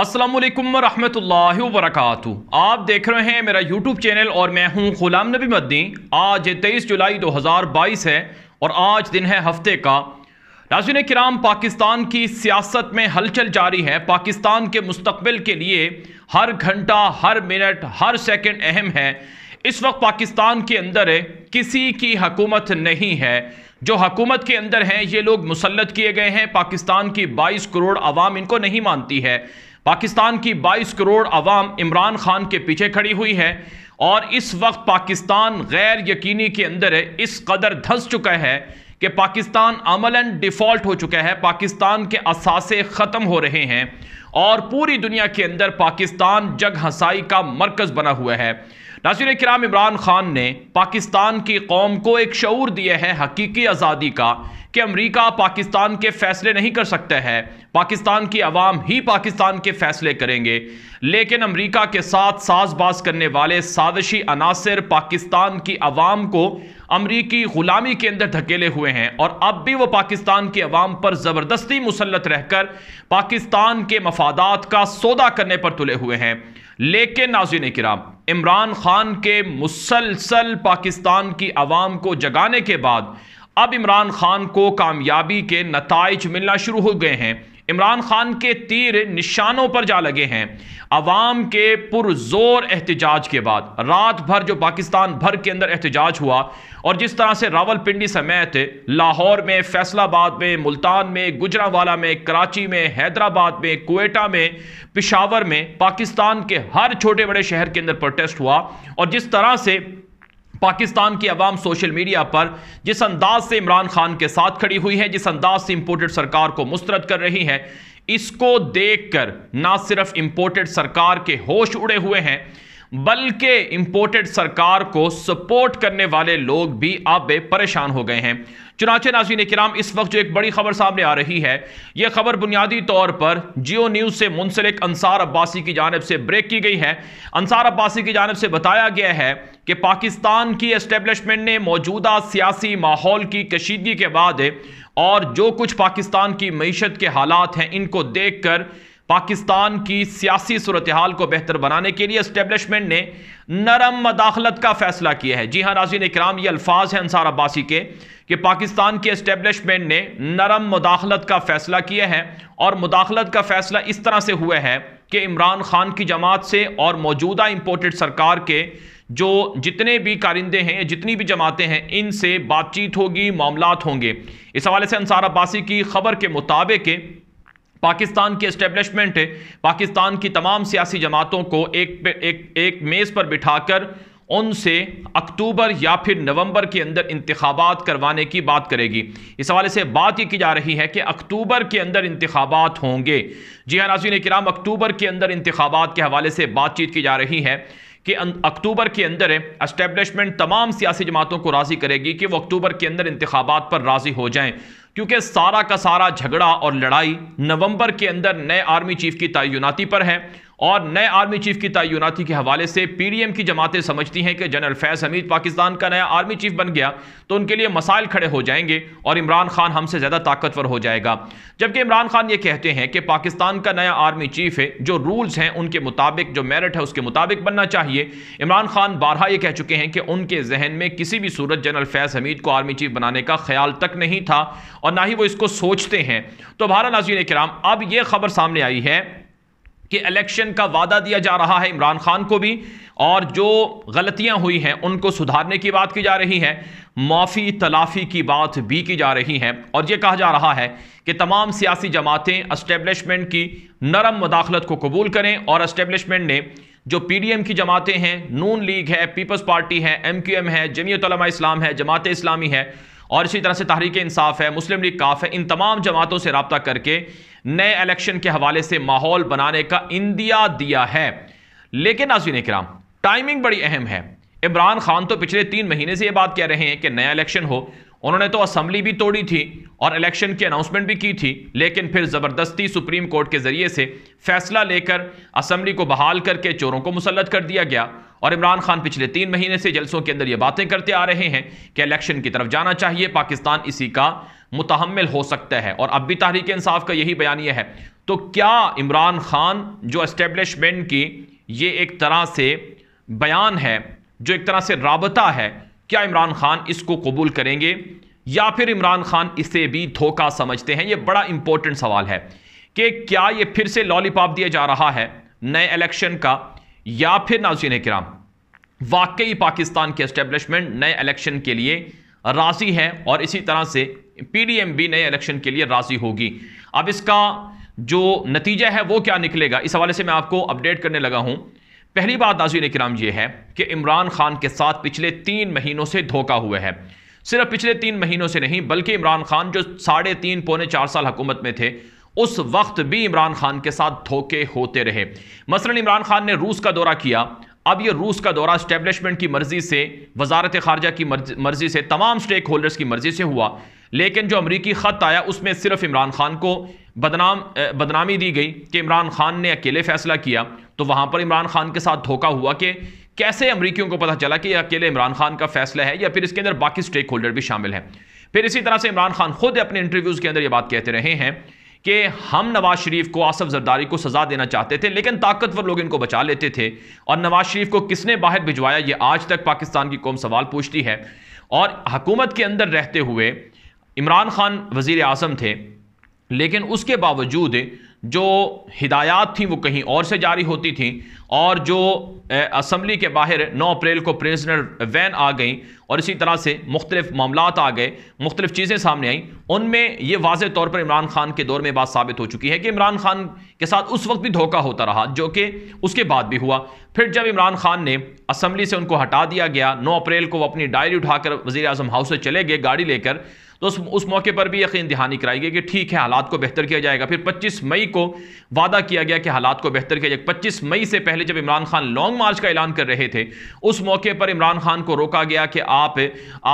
असलम वरहमतुल्लाहि वरक आप देख रहे हैं मेरा यूट्यूब चैनल और मैं हूं गुलाम नबी मद्दी आज तेईस जुलाई 2022 है और आज दिन है हफ्ते का नाजिन कराम पाकिस्तान की सियासत में हलचल जारी है पाकिस्तान के मुस्तबिल के लिए हर घंटा हर मिनट हर सेकेंड अहम है इस वक्त पाकिस्तान के अंदर किसी की हकूमत नहीं है जो हकूमत के अंदर हैं ये लोग मुसलत किए गए हैं पाकिस्तान की 22 करोड़ आवाम इनको नहीं मानती है पाकिस्तान की 22 करोड़ आवाम इमरान खान के पीछे खड़ी हुई है और इस वक्त पाकिस्तान गैर यकीनी के अंदर है इस कदर धंस चुका है कि पाकिस्तान अमलन डिफ़ॉल्ट हो चुका है पाकिस्तान के असासे ख़त्म हो रहे हैं और पूरी दुनिया के अंदर पाकिस्तान जग हंसाई का मरकज़ बना हुआ है नासिर कराम इमरान खान ने पाकिस्तान की कौम को एक शूर दिया है हकीकी आज़ादी का कि अमरीका पाकिस्तान के फैसले नहीं कर सकते हैं पाकिस्तान की आवाम ही पाकिस्तान के फैसले करेंगे लेकिन अमरीका के साथ साजबाज करने वाले साजिशी अनासर पाकिस्तान की आवाम को अमरीकी ग़ुलामी के अंदर धकेले हुए हैं और अब भी वो पाकिस्तान की आवाम पर ज़बरदस्ती मुसलत रहकर पाकिस्तान के मफादात का सौदा करने पर तुले हुए हैं लेकिन नाजिन कराम इमरान खान के मुसलसल पाकिस्तान की आवाम को जगाने के बाद अब इमरान खान को कामयाबी के नतज मिलना शुरू हो गए हैं इमरान खान के तीर निशानों पर जा लगे हैं अवाम के पुरजोर एहतजाज के बाद रात भर जो पाकिस्तान भर के अंदर एहतजाज हुआ और जिस तरह से रावलपिंडी समेत लाहौर में फैसलाबाद में मुल्तान में गुजरावाला में कराची में हैदराबाद में कोयटा में पिशावर में पाकिस्तान के हर छोटे बड़े शहर के अंदर प्रोटेस्ट हुआ और जिस तरह से पाकिस्तान की अवाम सोशल मीडिया पर जिस अंदाज से इमरान खान के साथ खड़ी हुई है जिस अंदाज से इम्पोर्टेड सरकार को मुस्तरद कर रही है इसको देखकर ना सिर्फ इम्पोर्टेड सरकार के होश उड़े हुए हैं बल्कि इंपोर्टेड सरकार को सपोर्ट करने वाले लोग भी अब परेशान हो गए हैं चुनाचे नाजीन कराम इस वक्त जो एक बड़ी खबर सामने आ रही है यह खबर बुनियादी तौर पर जियो न्यूज़ से मुंसलिक अंसार अब्बासी की जानब से ब्रेक की गई है अंसार अब्बासी की जानब से बताया गया है कि पाकिस्तान की एस्टेब्लिशमेंट ने मौजूदा सियासी माहौल की कशीदगी के बाद और जो कुछ पाकिस्तान की मीशत के हालात हैं इनको देख कर पाकिस्तान की सियासी सूरत हाल को बेहतर बनाने के लिए इस्टेबलिशमेंट ने नरम मदाखलत का फैसला किया है जी हाँ नाजीन इक्राम ये अल्फाज हैं अंसार अब्बासी के कि पाकिस्तान के इस्टेबलिशमेंट ने नरम मदाखलत का फैसला किया है और मुदाखलत का फैसला इस तरह से हुआ है कि इमरान खान की जमात से और मौजूदा इम्पोर्टेड सरकार के जो जितने भी कारिंदे हैं जितनी भी जमातें हैं इनसे बातचीत होगी मामला होंगे इस हवाले से अंसार अब्बासी की खबर के मुताबिक पाकिस्तान की इस्टेब्लिशमेंट पाकिस्तान की तमाम सियासी जमातों को एक एक एक मेज़ पर बिठाकर उनसे अक्टूबर या फिर नवंबर के अंदर इंतबात करवाने की बात करेगी इस हवाले से बात ये की जा रही है कि अक्टूबर के अंदर इंतबात होंगे जी हाँ नाजीन कराम अक्टूबर के अंदर इंतबात के हवाले से बातचीत की जा रही है कि अं, अक्टूबर के अंदर एस्टेब्लिशमेंट तमाम सियासी जमातों को राज़ी करेगी कि वो अक्टूबर के अंदर इंतबात पर राज़ी हो जाएं क्योंकि सारा का सारा झगड़ा और लड़ाई नवंबर के अंदर नए आर्मी चीफ की तयनाती पर है और नए आर्मी चीफ की तयनाती के हवाले से पीडीएम की जमातें समझती हैं कि जनरल फैज हमीद पाकिस्तान का नया आर्मी चीफ बन गया तो उनके लिए मसाइल खड़े हो जाएंगे और इमरान खान हमसे ज़्यादा ताकतवर हो जाएगा जबकि इमरान खान ये कहते हैं कि पाकिस्तान का नया आर्मी चीफ है जो रूल्स हैं उनके मुताबिक जो मेरिट है उसके मुताबिक बनना चाहिए इमरान खान बारहा ये कह चुके हैं कि उनके जहन में किसी भी सूरत जनरल फैज हमीद को आर्मी चीफ बनाने का ख्याल तक नहीं था और ना ही वो इसको सोचते हैं तो भारत नाजीन कराम अब ये खबर सामने आई है कि इलेक्शन का वादा दिया जा रहा है इमरान खान को भी और जो गलतियां हुई हैं उनको सुधारने की बात की जा रही है माफ़ी तलाफ़ी की बात भी की जा रही है और ये कहा जा रहा है कि तमाम सियासी जमातें अस्टेब्लिशमेंट की नरम मदाखलत को कबूल करें और अस्टेब्लिशमेंट ने जो पीडीएम की जमातें हैं नून लीग है पीपल्स पार्टी है एम क्यू एम है जमीयत इस्लाम है जमात इस्लामी है और इसी तरह से तहरीक इंसाफ है मुस्लिम लीग काफ है इन तमाम जमातों से रबता करके नए इलेक्शन के हवाले से माहौल बनाने का इंदिया दिया है लेकिन नाजीन कराम टाइमिंग बड़ी अहम है इमरान खान तो पिछले तीन महीने से ये बात कह रहे हैं कि नया इलेक्शन हो उन्होंने तो असम्बली भी तोड़ी थी और इलेक्शन की अनाउंसमेंट भी की थी लेकिन फिर ज़बरदस्ती सुप्रीम कोर्ट के ज़रिए से फैसला लेकर असम्बली को बहाल करके चोरों को मुसलत कर दिया गया और इमरान खान पिछले तीन महीने से जलसों के अंदर ये बातें करते आ रहे हैं कि इलेक्शन की तरफ जाना चाहिए पाकिस्तान इसी का मुतहमल हो सकता है और अब भी तहरीक इंसाफ का यही यह है तो क्या इमरान खान जो इस्टेब्लिशमेंट की ये एक तरह से बयान है जो एक तरह से रबता है क्या इमरान खान इसको कबूल करेंगे या फिर इमरान खान इसे भी धोखा समझते हैं ये बड़ा इंपॉर्टेंट सवाल है कि क्या ये फिर से लॉलीपॉप दिया जा रहा है नए इलेक्शन का या फिर नाजीन कराम वाकई पाकिस्तान के एस्टेब्लिशमेंट नए इलेक्शन के लिए राज़ी है और इसी तरह से पी डी एम भी नए इलेक्शन के लिए राज़ी होगी अब इसका जो नतीजा है वो क्या निकलेगा इस हवाले से मैं आपको अपडेट करने लगा हूँ पहली बात नाजीन कराम यह है कि इमरान खान के साथ पिछले तीन महीनों से धोखा हुआ है सिर्फ पिछले तीन महीनों से नहीं बल्कि इमरान खान जो साढ़े तीन पौने चार साल हुकूमत में थे उस वक्त भी इमरान खान के साथ धोखे होते रहे मसलन इमरान खान ने रूस का दौरा किया अब ये रूस का दौरा स्टैब्लिशमेंट की मर्जी से वजारत खारजा की मर्जी से तमाम स्टेक होल्डर्स की मर्जी से हुआ लेकिन जो अमरीकी ख़त आया उसमें सिर्फ इमरान खान को बदनाम बदनामी दी गई कि इमरान खान ने अकेले फैसला किया तो वहां पर इमरान खान के साथ धोखा हुआ कि कैसे अमरीकियों को पता चला कि यह अकेले इमरान खान का फैसला है या फिर इसके अंदर बाकी स्टेक होल्डर भी शामिल है फिर इसी तरह से इमरान खान खुद अपने इंटरव्यूज़ के अंदर यह बात कहते रहे हैं कि हम नवाज शरीफ को आसफ जरदारी को सज़ा देना चाहते थे लेकिन ताकतवर लोग इनको बचा लेते थे और नवाज शरीफ को किसने बाहर भिजवाया ये आज तक पाकिस्तान की कौम सवाल पूछती है और हकूमत के अंदर रहते हुए इमरान खान वज़ी अजम थे लेकिन उसके बावजूद जो हिदायत थी वो कहीं और से जारी होती थी और जो असम्बली के बाहर 9 अप्रैल को प्रिजनर वैन आ गई और इसी तरह से मुख्तलिफ मामला आ गए मुख्तलिफ चीज़ें सामने आईं उनमें ये वाज तौर पर इमरान खान के दौर में बात साबित हो चुकी है कि इमरान खान के साथ उस वक्त भी धोखा होता रहा जो कि उसके बाद भी हुआ फिर जब इमरान खान ने असम्बली से उनको हटा दिया गया नौ अप्रैल को वो अपनी डायरी उठाकर वजी अजम हाउस से चले गए गाड़ी लेकर तो उस उस मौके पर भी यकीन दहानी कराई गई कि ठीक है हालात को बेहतर किया जाएगा फिर 25 मई को वादा किया गया कि हालात को बेहतर किया जाएगा 25 मई से पहले जब इमरान खान लॉन्ग मार्च का ऐलान कर रहे थे उस मौके पर इमरान खान को रोका गया कि आप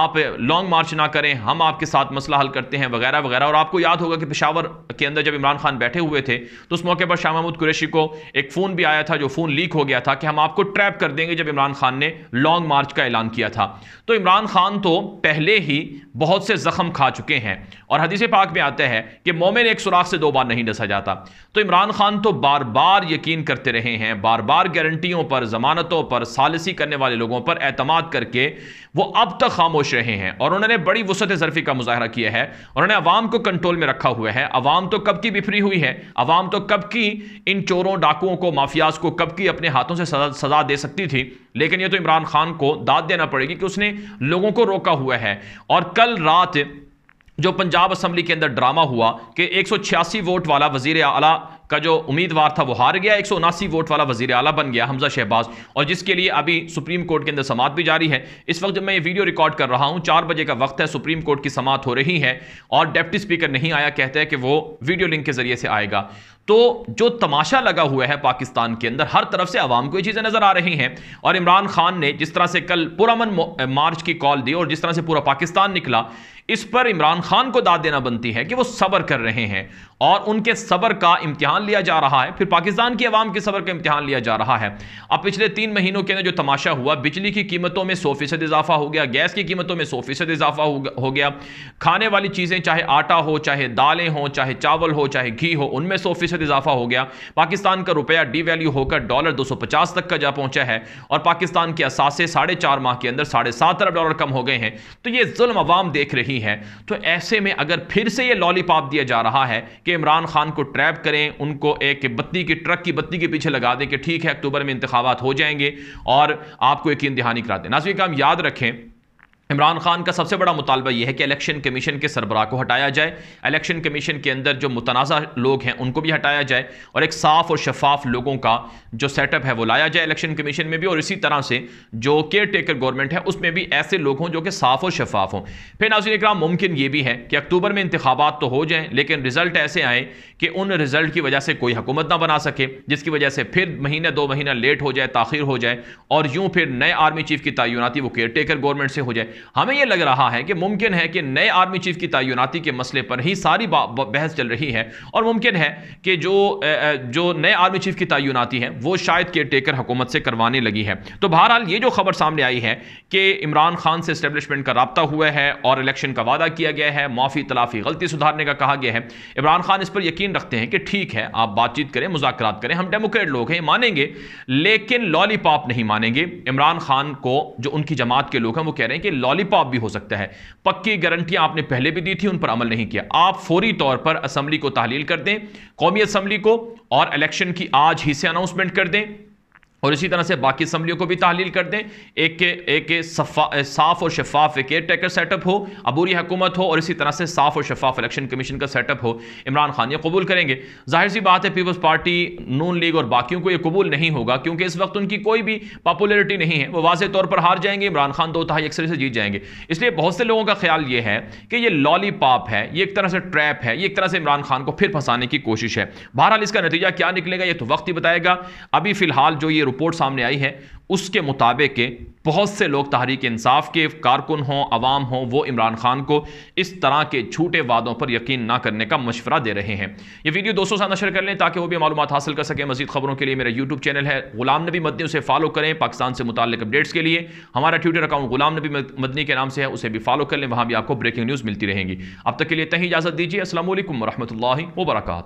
आप लॉन्ग मार्च ना करें हम आपके साथ मसला हल करते हैं वगैरह वगैरह और आपको याद होगा कि पिशावर के अंदर जब इमरान खान बैठे हुए थे तो उस मौके पर शाह महमूद कुरेशी को एक फ़ोन भी आया था जो फ़ोन लीक हो गया था कि हम आपको ट्रैप कर देंगे जब इमरान खान ने लॉन्ग मार्च का ऐलान किया था तो इमरान खान तो पहले ही बहुत से ज़ख्म खा चुके हैं और हदीस पाक में आते हैं कि मोमिन एक सुराख से दो बार नहीं डसा जाता तो इमरान खान तो बार बार यकीन करते रहे हैं बार बार गारंटियों पर ज़मानतों पर सालसी करने वाले लोगों पर अतमाद करके वो अब तक खामोश रहे हैं और उन्होंने बड़ी वसत ज़रफ़ी का मुजाहरा किया है उन्होंने अवाम को कंट्रोल में रखा हुआ है अवाम तो कब की बिफरी हुई है अवाम तो कब की इन चोरों डाकुओं को माफियाज को कब की अपने हाथों से सजा, सजा दे सकती थी लेकिन ये तो इमरान खान को दाद देना पड़ेगी कि उसने लोगों को रोका हुआ है और कल रात जो पंजाब असम्बली के अंदर ड्रामा हुआ कि छियासी वोट वाला वजीर अला का जो उम्मीदवार था वो हार गया एक वोट वाला वजीर अला बन गया हमजा शहबाज और जिसके लिए अभी सुप्रीम कोर्ट के अंदर समात भी जारी है इस वक्त जब मैं ये वीडियो रिकॉर्ड कर रहा हूँ चार बजे का वक्त है सुप्रीम कोर्ट की समात हो रही है और डेप्टी स्पीकर नहीं आया कहते हैं कि वो वीडियो लिंक के जरिए से आएगा तो जो तमाशा लगा हुआ है पाकिस्तान के अंदर हर तरफ से आवाम को ये चीज़ें नज़र आ रही हैं और इमरान खान ने जिस तरह से कल पुरमन मार्च की कॉल दी और जिस तरह से पूरा पाकिस्तान निकला इस पर इमरान खान को दाद देना बनती है कि वो सबर कर रहे हैं और उनके सबर का इम्तिहान लिया जा रहा है फिर पाकिस्तान की आवाम के सबर का इम्तिहान लिया जा रहा है अब पिछले तीन महीनों के अंदर जो तमाशा हुआ बिजली की कीमतों में सौ फीसद इजाफा हो गया गैस की कीमतों में सौ फीसद इजाफा हो गया खाने वाली चीज़ें चाहे आटा हो चाहे दालें हों चाहे चावल हो चाहे घी हो उनमें सौ फीसद इजाफा हो गया पाकिस्तान का रुपया डी वैल्यू होकर डॉलर दो सौ पचास तक का जा पहुंचा है और पाकिस्तान के असासे साढ़े चार माह के अंदर साढ़े सात अरब डॉलर कम हो गए हैं तो ये जुल्म आवाम देख रही नहीं है तो ऐसे में अगर फिर से ये लॉलीपॉप दिया जा रहा है कि इमरान खान को ट्रैप करें उनको एक बत्ती की ट्रक की बत्ती के पीछे लगा दें कि ठीक है अक्टूबर में इंतबात हो जाएंगे और आपको यकीन दहानी करा दें नाजवी काम याद रखें इमरान खान का सबसे बड़ा मुतालबा यह है कि इलेक्शन कमीशन के सरबराह को हटाया जाए इलेक्शन कमीशन के अंदर जो मुतनाज़ लोग हैं उनको भी हटाया जाए और एक साफ़ और शफाफ लोगों का जो सेटअप है वो लाया जाए इलेक्शन कमीशन में भी और इसी तरह से जो केयर टेकर गवर्नमेंट है उसमें भी ऐसे लोग हों जो कि साफ़ और शफाफ हों फिर नाजिन इकराम मुमकिन ये भी है कि अक्टूबर में इंतबात तो हो जाएँ लेकिन रिजल्ट ऐसे आए कि उन रिजल्ट की वजह से कोई हुकूमत ना बना सके जिसकी वजह से फिर महीने दो महीना लेट हो जाए ताखिर हो जाए और यूँ फिर नए आर्मी चीफ की तयनती वो केयर टेकर गवर्नमेंट से हो जाए हमें यह लग रहा है कि मुमकिन है कि नए आर्मी चीफ की तैनाती के मसले पर ही सारी बहस चल रही है और मुमकिन है कि जो जो नए आर्मी चीफ की तैनाती है वो शायद केयर टेकर हुकूमत से करवाने लगी है तो बहरहाल ये जो खबर सामने आई है कि इमरान खान से स्टेब्लिशमेंट का रबता हुआ है और इलेक्शन का वादा किया गया है माफ़ी तलाफी गलती सुधारने का कहा गया है इमरान खान इस पर यकीन रखते हैं कि ठीक है आप बातचीत करें मुजाकर करें हम डेमोक्रेट लोग हैं मानेंगे लेकिन लॉलीपॉप नहीं मानेंगे इमरान खान को जो उनकी जमात के लोग हैं वो कह रहे हैं कि लॉलीपॉप भी हो सकता है पक्की गारंटियां आपने पहले भी दी थी उन पर अमल नहीं किया आप फौरी तौर पर असम्बली को तहलील कर दें कौमी असम्बली को और इलेक्शन की आज ही से अनाउंसमेंट कर दें और इसी तरह से बाकी असम्बलियों को भी तहलील कर दें एक के एक के साफ़ और शफाफ एक केयर टेकर सेटअप हो अबूरी हुकूमत हो और इसी तरह से साफ़ और शफाफ इलेक्शन कमीशन का सेटअप हो इमरान खान ये कबूल करेंगे जाहिर सी बात है पीपल्स पार्टी नून लीग और बाकियों को ये कबूल नहीं होगा क्योंकि इस वक्त उनकी कोई भी पॉपुलरिटी नहीं है वो वाजे तौर पर हार जाएंगे इमरान खान दो तहाई अक्सर से जीत जाएंगे इसलिए बहुत से लोगों का ख्याल ये है कि ये लॉली पाप है ये एक तरह से ट्रैप है ये एक तरह से इमरान खान को फिर फंसाने की कोशिश है बहरहाल इसका नतीजा क्या निकलेगा ये तो वक्त ही बताएगा अभी फिलहाल जो ये रिपोर्ट सामने आई है उसके मुताबिक बहुत से लोग तहरीक इंसाफ के कारकुन हों आवाम हों वो इमरान खान को इस तरह के झूठे वादों पर यकीन ना करने का मशवरा दे रहे हैं ये वीडियो दोस्तों से नशर कर लें ताकि वो भी मालूम हासिल कर सकें मजीद खबरों के लिए मेरा यूट्यूब चैनल है गुलाम नबी मदनी उसे फॉलो करें पाकिस्तान से मुतल अपडेट्स के लिए हमारा ट्विटर अकाउंट गुलाम नबी मदनी के नाम से है उसे भी फॉलो कर लें वहाँ भी आपको ब्रेकिंग न्यूज़ मिलती रहेंगी अब तक के लिए तहीं इजाज़त दीजिए असल वरहमल वर्का